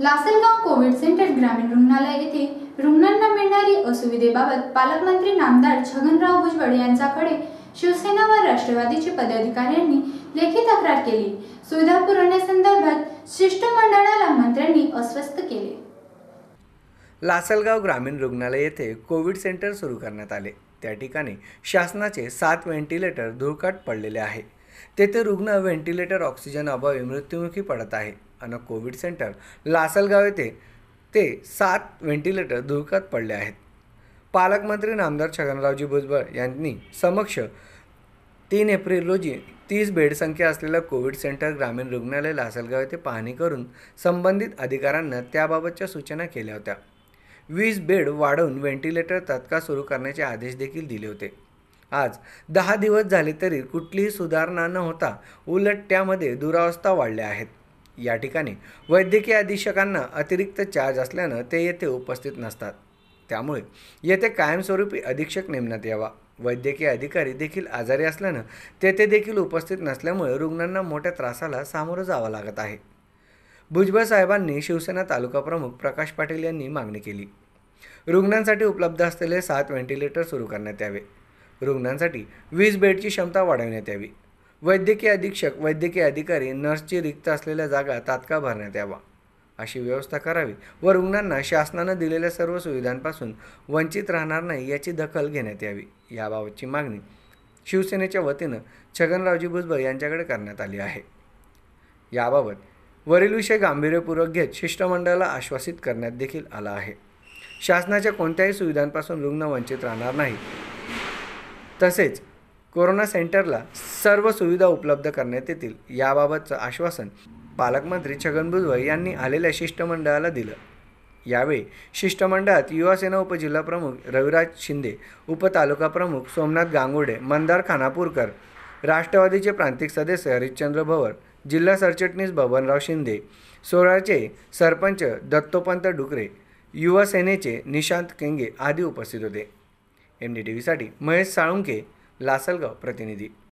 Lasalgaon Covid centre ग्रामीण रुग्णालय येथे रुग्णांना मिळणारी असुविधेबाबत पालकमंत्री नामदार छगनराव भुजबळ यांच्याकडे शिवसेना व राष्ट्रवादीचे पदाधिकाऱ्यांनी लेखी तक्रार केली सुविधा पुरवण्यासंदर्भात शिष्टमंडळाला मंत्र्यांनी अस्वस्थ केले लासलगाव ग्रामीण रुग्णालय येथे कोविड सेंटर सुरू करण्यात आले त्या ठिकाणी शासनाचे सात व्हेंटिलेटर धुळकाट पडलेले आहे तेथे रुग्ण व्हेंटिलेटर ऑक्सिजन अभावी मृत्युमुखी पडत आहे अन कोविड सेंटर लासलगाव येथे ते सात व्हेंटिलेटर धुळकात पडले आहेत पालकमंत्री नामदार छगनरावजी भुजबळ यांनी समक्ष तीन एप्रिल रोजी तीस बेडसंख्या असलेलं कोविड सेंटर ग्रामीण रुग्णालय लासलगाव येथे पाहणी करून संबंधित अधिकाऱ्यांना त्याबाबतच्या सूचना केल्या होत्या वीस बेड वाढवून व्हेंटिलेटर तत्काळ सुरू करण्याचे आदेश देखील दिले होते आज दहा दिवस झाले तरी कुठलीही सुधारणा न होता उलट त्यामध्ये दुरावस्था वाढल्या आहेत या ठिकाणी वैद्यकीय अधीक्षकांना अतिरिक्त चार्ज असल्यानं ते येथे उपस्थित नसतात त्यामुळे येथे कायमस्वरूपी अधीक्षक नेमण्यात यावा वैद्यकीय अधिकारी देखील आजारी असल्यानं तेथे देखील उपस्थित नसल्यामुळे रुग्णांना मोठ्या त्रासाला सामोरं जावं लागत आहे भुजबळ साहेबांनी शिवसेना तालुका प्रमुख प्रकाश पाटील यांनी मागणी केली रुग्णांसाठी उपलब्ध असलेले सात व्हेंटिलेटर सुरू करण्यात यावे रुग्णांसाठी वीस बेडची क्षमता वाढवण्यात यावी वैद्यकीय अधीक्षक वैद्यकीय अधिकारी नर्सची रिक्त असलेल्या जागा तात्काळ भरण्यात यावा अशी व्यवस्था करावी व रुग्णांना शासनानं दिलेल्या सर्व सुविधांपासून वंचित राहणार नाही याची दखल घेण्यात यावी याबाबतची मागणी शिवसेनेच्या वतीनं छगनरावजी भुजबळ यांच्याकडे करण्यात आली आहे याबाबत वरील विषय गांभीर्यपूर्वक घेत शिष्टमंडळाला आश्वासित करण्यात देखील आला आहे शासनाच्या कोणत्याही सुविधांपासून रुग्ण वंचित राहणार नाही तसेच कोरोना सेंटरला सर्व सुविधा उपलब्ध करण्यात येतील याबाबतचं आश्वासन पालकमंत्री छगन भुजबळ यांनी आलेल्या शिष्टमंडळाला दिलं यावेळी शिष्टमंडळात युवासेना उपजिल्हाप्रमुख रविराज शिंदे उपतालुका प्रमुख सोमनाथ गांगुडे मंदार खानापूरकर राष्ट्रवादीचे प्रांतिक सदस्य हरिश्चंद्र भवर जिल्हा सरचिटणीस बबनराव शिंदे सोळाचे सरपंच दत्तोपंत डुकरे युवासेनेचे निशांत केंगे आदी उपस्थित होते एम डी टी व्हीसाठी महेश साळुंके लासलगाव प्रतिनिधी